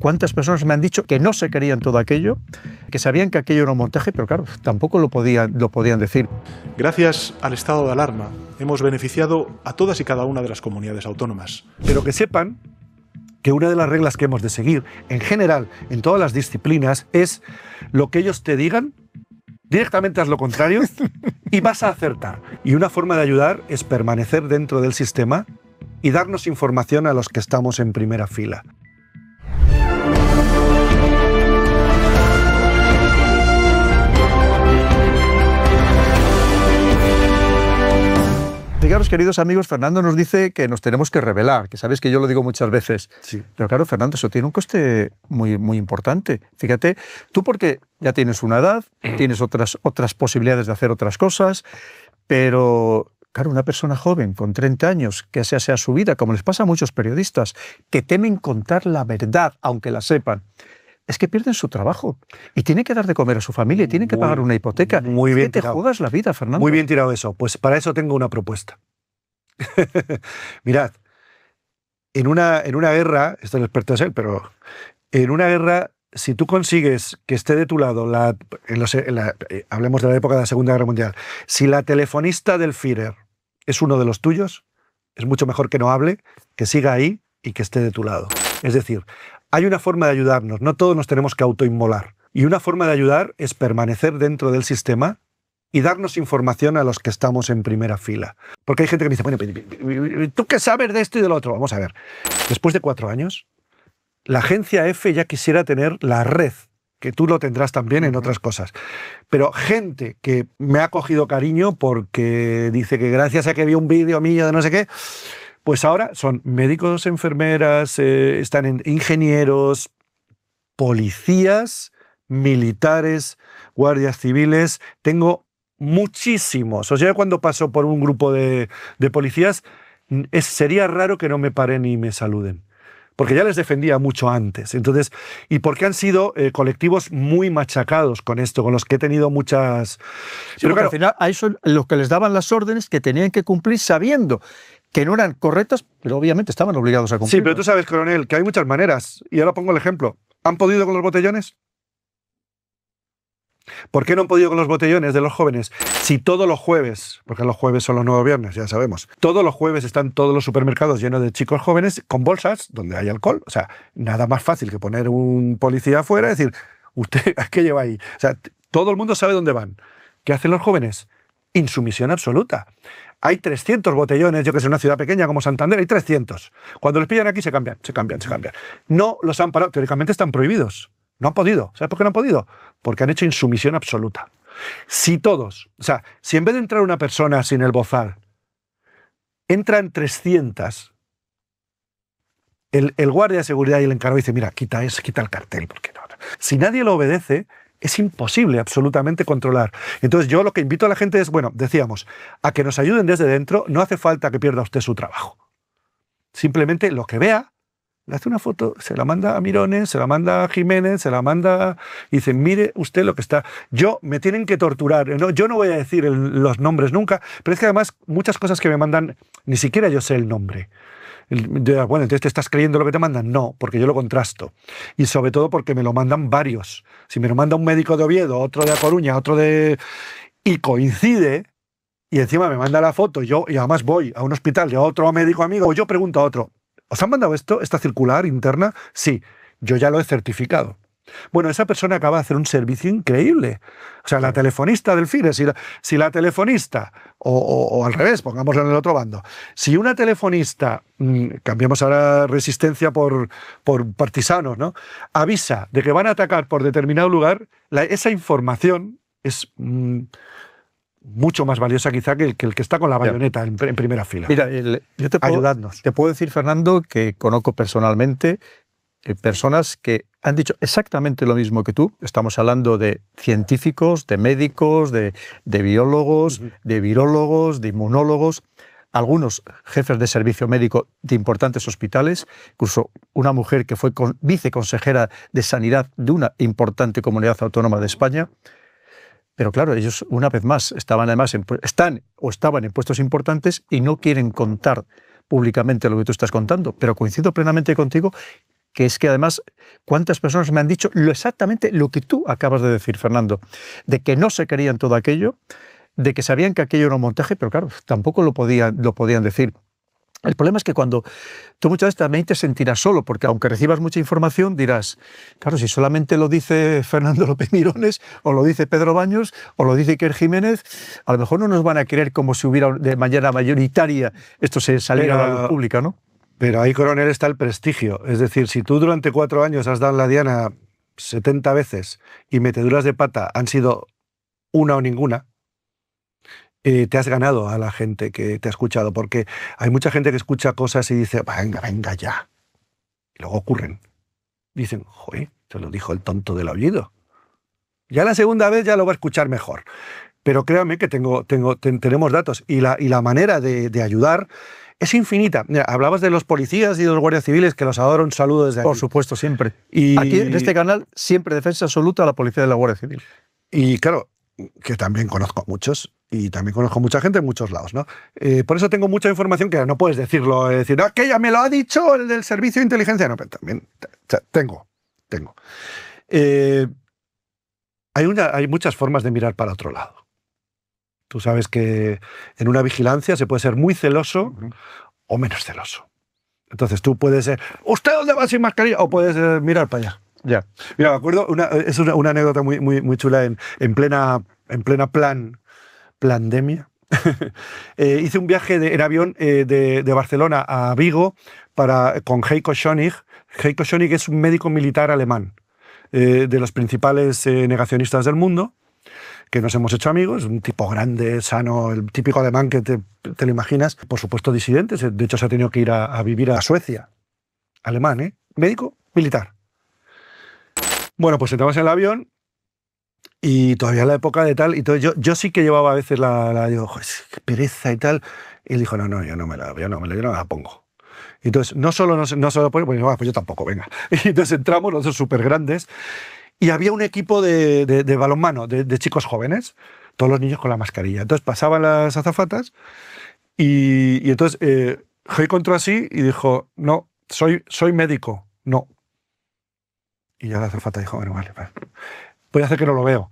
¿Cuántas personas me han dicho que no se querían todo aquello, que sabían que aquello era un montaje, pero claro, tampoco lo podían, lo podían decir? Gracias al estado de alarma hemos beneficiado a todas y cada una de las comunidades autónomas. Pero que sepan que una de las reglas que hemos de seguir, en general, en todas las disciplinas, es lo que ellos te digan, directamente haz lo contrario y vas a acertar. Y una forma de ayudar es permanecer dentro del sistema y darnos información a los que estamos en primera fila. Fijaros, queridos amigos, Fernando nos dice que nos tenemos que revelar, que sabes que yo lo digo muchas veces. Pero claro, Fernando, eso tiene un coste muy, muy importante. Fíjate, tú porque ya tienes una edad, mm. tienes otras, otras posibilidades de hacer otras cosas, pero claro, una persona joven con 30 años que sea, sea su vida, como les pasa a muchos periodistas, que temen contar la verdad, aunque la sepan es que pierden su trabajo y tienen que dar de comer a su familia y tienen que pagar una hipoteca. Muy bien te juegas la vida, Fernando. Muy bien tirado eso. Pues para eso tengo una propuesta. Mirad, en una, en una guerra, esto experto es pertenece pero en una guerra, si tú consigues que esté de tu lado, eh, hablemos de la época de la Segunda Guerra Mundial, si la telefonista del Führer es uno de los tuyos, es mucho mejor que no hable, que siga ahí y que esté de tu lado. Es decir, hay una forma de ayudarnos, no todos nos tenemos que autoinmolar. Y una forma de ayudar es permanecer dentro del sistema y darnos información a los que estamos en primera fila. Porque hay gente que me dice, bueno, ¿tú qué sabes de esto y del otro? Vamos a ver, después de cuatro años, la agencia F ya quisiera tener la red, que tú lo tendrás también en otras cosas, pero gente que me ha cogido cariño porque dice que gracias a que vi un vídeo mío de no sé qué, pues ahora son médicos, enfermeras, eh, están ingenieros, policías, militares, guardias civiles. Tengo muchísimos. O sea, cuando paso por un grupo de, policías, sería raro que no me paren y me saluden. Porque ya les defendía mucho antes. Entonces, y porque han sido eh, colectivos muy machacados con esto, con los que he tenido muchas. Pero al final, a eso los que les daban las órdenes que tenían que cumplir sabiendo que no eran correctas, pero obviamente estaban obligados a cumplir. Sí, pero tú sabes, coronel, que hay muchas maneras. Y ahora pongo el ejemplo. ¿Han podido con los botellones? ¿Por qué no han podido con los botellones de los jóvenes? Si todos los jueves, porque los jueves son los nuevos viernes, ya sabemos, todos los jueves están todos los supermercados llenos de chicos jóvenes con bolsas donde hay alcohol. O sea, nada más fácil que poner un policía afuera y decir, ¿usted qué lleva ahí? O sea, todo el mundo sabe dónde van. ¿Qué hacen los jóvenes? Insumisión absoluta. Hay 300 botellones, yo que sé, en una ciudad pequeña como Santander, hay 300. Cuando les pillan aquí se cambian, se cambian, se cambian. No los han parado, teóricamente están prohibidos no han podido. ¿Sabes por qué no han podido? Porque han hecho insumisión absoluta. Si todos, o sea, si en vez de entrar una persona sin el bozal, entran 300, el, guardia de seguridad y el encargado dice, mira, quita eso, quita el cartel, porque no. Si nadie lo obedece, es imposible absolutamente controlar. Entonces yo lo que invito a la gente es, bueno, decíamos, a que nos ayuden desde dentro, no hace falta que pierda usted su trabajo. Simplemente lo que vea, le hace una foto, se la manda a Mirones, se la manda a Jiménez, se la manda y dice, mire usted lo que está. Yo me tienen que torturar, yo no voy a decir los nombres nunca, pero es que además muchas cosas que me mandan, ni siquiera yo sé el nombre. bueno, entonces te estás creyendo lo que te mandan. No, porque yo lo contrasto. Y sobre todo porque me lo mandan varios. Si me lo manda un médico de Oviedo, otro de A Coruña, otro de... Y coincide, y encima me manda la foto, yo, y además voy a un hospital de otro médico amigo, o pues yo pregunto a otro, ¿Os han mandado esto, esta circular interna? Sí, yo ya lo he certificado. Bueno, esa persona acaba de hacer un servicio increíble. O sea, la telefonista del FIRE, si la, telefonista, o, al revés, pongámoslo en el otro bando, si una telefonista, mm, cambiamos ahora resistencia por, por partisanos, ¿no? avisa de que van a atacar por determinado lugar, esa información es... Mm, mucho más valiosa quizá que el que, está con la bayoneta en, primera fila. Mira, yo te puedo, Te puedo decir, Fernando, que conozco personalmente eh, personas que han dicho exactamente lo mismo que tú. Estamos hablando de científicos, de médicos, de, biólogos, de virólogos, de inmunólogos, algunos jefes de servicio médico de importantes hospitales, incluso una mujer que fue viceconsejera de sanidad de una importante comunidad autónoma de España. Pero claro, ellos una vez más estaban además en, están o estaban en puestos importantes y no quieren contar públicamente lo que tú estás contando. Pero coincido plenamente contigo que es que además, ¿cuántas personas me han dicho lo exactamente lo que tú acabas de decir, Fernando? De que no se querían todo aquello, de que sabían que aquello era un montaje, pero claro, tampoco lo podían, lo podían decir. El problema es que cuando tú muchas veces también te sentirás solo, porque aunque recibas mucha información, dirás, claro, si solamente lo dice Fernando López Mirones, o lo dice Pedro Baños, o lo dice Iker Jiménez, a lo mejor no nos van a querer como si hubiera de manera mayoritaria esto se saliera a la luz pública, ¿no? Pero ahí, coronel, está el prestigio. Es decir, si tú durante cuatro años has dado la diana 70 veces y meteduras de pata han sido una o ninguna, eh, te has ganado a la gente que te ha escuchado, porque hay mucha gente que escucha cosas y dice, venga, venga ya. Y luego ocurren. Dicen, joder, se lo dijo el tonto del aullido. Ya la segunda vez ya lo va a escuchar mejor. Pero créame que tengo, tenemos datos y la, manera de, ayudar es infinita. hablabas de los policías y de los guardias civiles, que los adoro, un saludo desde aquí. Por supuesto, siempre. Y... Aquí, en este canal, siempre defensa absoluta a la policía y a la Guardia Civil. Y claro, que también conozco a muchos y también conozco a mucha gente en muchos lados, ¿no? Eh, por eso tengo mucha información que no puedes decirlo, eh, decir, aquella ah, que ya me lo ha dicho el del servicio de inteligencia, no, pero también tengo, tengo. Eh, hay, muchas formas de mirar para otro lado. Tú sabes que en una vigilancia se puede ser muy celoso o menos celoso. Entonces tú puedes ser, ¿usted dónde va sin mascarilla? O puedes mirar para allá. Ya. Mira, me acuerdo, es una, anécdota muy, muy, muy chula en, en, plena, en plena plan, pandemia. Eh, hice un viaje en avión eh, de, de, Barcelona a Vigo para, con Heiko Schoenig. Heiko Schoenig es un médico militar alemán, eh, de los principales negacionistas del mundo que nos hemos hecho amigos, un tipo grande, sano, el típico alemán que te, te lo imaginas, por supuesto disidente, de hecho se ha tenido que ir a, a vivir a Suecia, alemán, ¿eh? médico militar. Bueno, pues entramos en el avión y todavía la época de tal, y todo, yo, yo sí que llevaba a veces la, digo, pereza y tal. Y él dijo, no, no, yo no me la, yo no me la, pongo. Entonces, no solo no, solo pues, pues, ah, pues, yo tampoco, venga. Y entonces entramos, los dos súper grandes, y había un equipo de, de, balonmano, de, chicos jóvenes, todos los niños con la mascarilla. Entonces pasaban las azafatas y, entonces eh, encontró así y dijo, no, soy, soy médico, no, y ya le hace falta, dijo, bueno, vale, vale. Voy a hacer que no lo veo.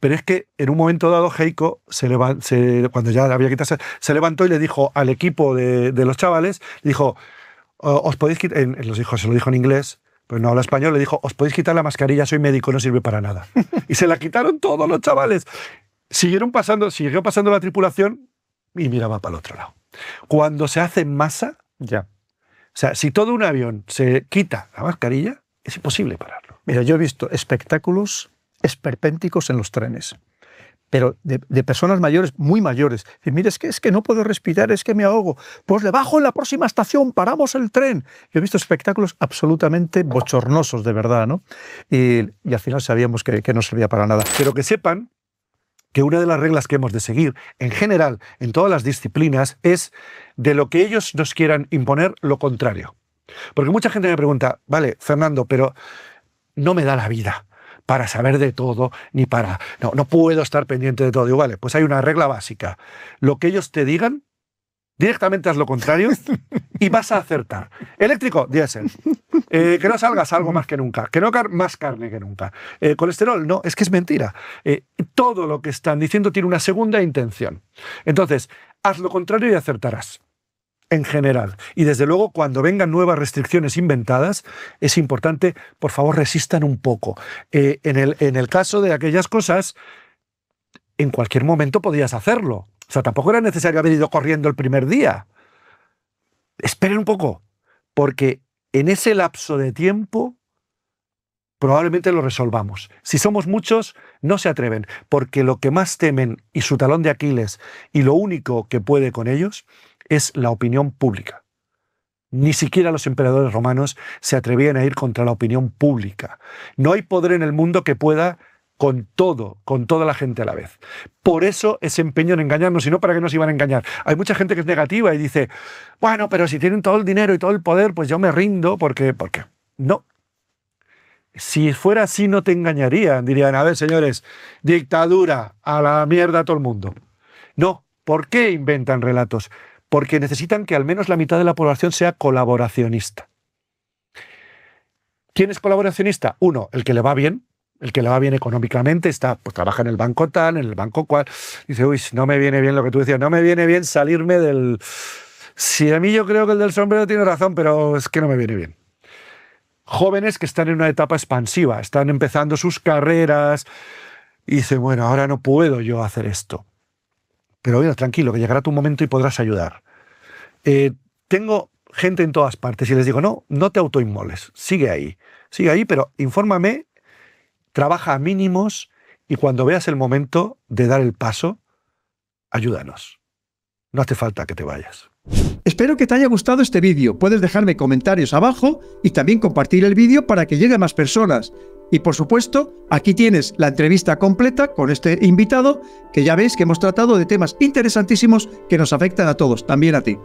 Pero es que en un momento dado Heiko, se, levantó, cuando ya había quitado, se levantó y le dijo al equipo de, los chavales, dijo, os podéis quitar, en, los hijos se lo dijo en inglés, pero no habla español, le dijo, os podéis quitar la mascarilla, soy médico, no sirve para nada. y se la quitaron todos los chavales. Siguieron pasando, siguió pasando la tripulación y miraba para el otro lado. Cuando se hace masa, ya. O sea, si todo un avión se quita la mascarilla, es imposible pararlo. Mira, yo he visto espectáculos esperpénticos en los trenes, pero de, personas mayores, muy mayores. Y mira, es que, es que no puedo respirar, es que me ahogo. Pues le bajo en la próxima estación, paramos el tren. Yo he visto espectáculos absolutamente bochornosos, de verdad, ¿no? Y, al final sabíamos que no servía para nada. Pero que sepan que una de las reglas que hemos de seguir, en general, en todas las disciplinas, es de lo que ellos nos quieran imponer, lo contrario. Porque mucha gente me pregunta, vale, Fernando, pero no me da la vida para saber de todo, ni para... No, puedo estar pendiente de todo. Digo, vale, pues hay una regla básica. Lo que ellos te digan, directamente haz lo contrario y vas a acertar. Eléctrico, diésel. Eh, que no salgas algo más que nunca. Que no más carne que nunca. Eh, colesterol, no, es que es mentira. Eh, todo lo que están diciendo tiene una segunda intención. Entonces, haz lo contrario y acertarás en general. Y desde luego, cuando vengan nuevas restricciones inventadas, es importante, por favor, resistan un poco. Eh, en, el, en el caso de aquellas cosas, en cualquier momento podías hacerlo. O sea, tampoco era necesario haber ido corriendo el primer día. Esperen un poco, porque en ese lapso de tiempo probablemente lo resolvamos. Si somos muchos, no se atreven, porque lo que más temen y su talón de Aquiles y lo único que puede con ellos es la opinión pública. Ni siquiera los emperadores romanos se atrevían a ir contra la opinión pública. No hay poder en el mundo que pueda con todo, con toda la gente a la vez. Por eso ese empeño en engañarnos, y no para que nos iban a engañar. Hay mucha gente que es negativa y dice, bueno, pero si tienen todo el dinero y todo el poder, pues yo me rindo porque, qué? no. Si fuera así no te engañarían, dirían, a ver señores, dictadura, a la mierda a todo el mundo. No, ¿por qué inventan relatos? porque necesitan que al menos la mitad de la población sea colaboracionista. ¿Quién es colaboracionista? Uno, el que le va bien, el que le va bien económicamente, está, pues trabaja en el banco tal, en el banco cual, dice, uy, no me viene bien lo que tú decías, no me viene bien salirme del... Si a mí yo creo que el del sombrero tiene razón, pero es que no me viene bien. Jóvenes que están en una etapa expansiva, están empezando sus carreras y dicen, bueno, ahora no puedo yo hacer esto pero tranquilo, que llegará tu momento y podrás ayudar. Eh, tengo gente en todas partes y les digo, no, no te autoinmoles, sigue ahí, sigue ahí, pero infórmame, trabaja a mínimos y cuando veas el momento de dar el paso, ayúdanos. No hace falta que te vayas. Espero que te haya gustado este vídeo. Puedes dejarme comentarios abajo y también compartir el vídeo para que llegue a más personas. Y por supuesto, aquí tienes la entrevista completa con este invitado, que ya veis que hemos tratado de temas interesantísimos que nos afectan a todos, también a ti.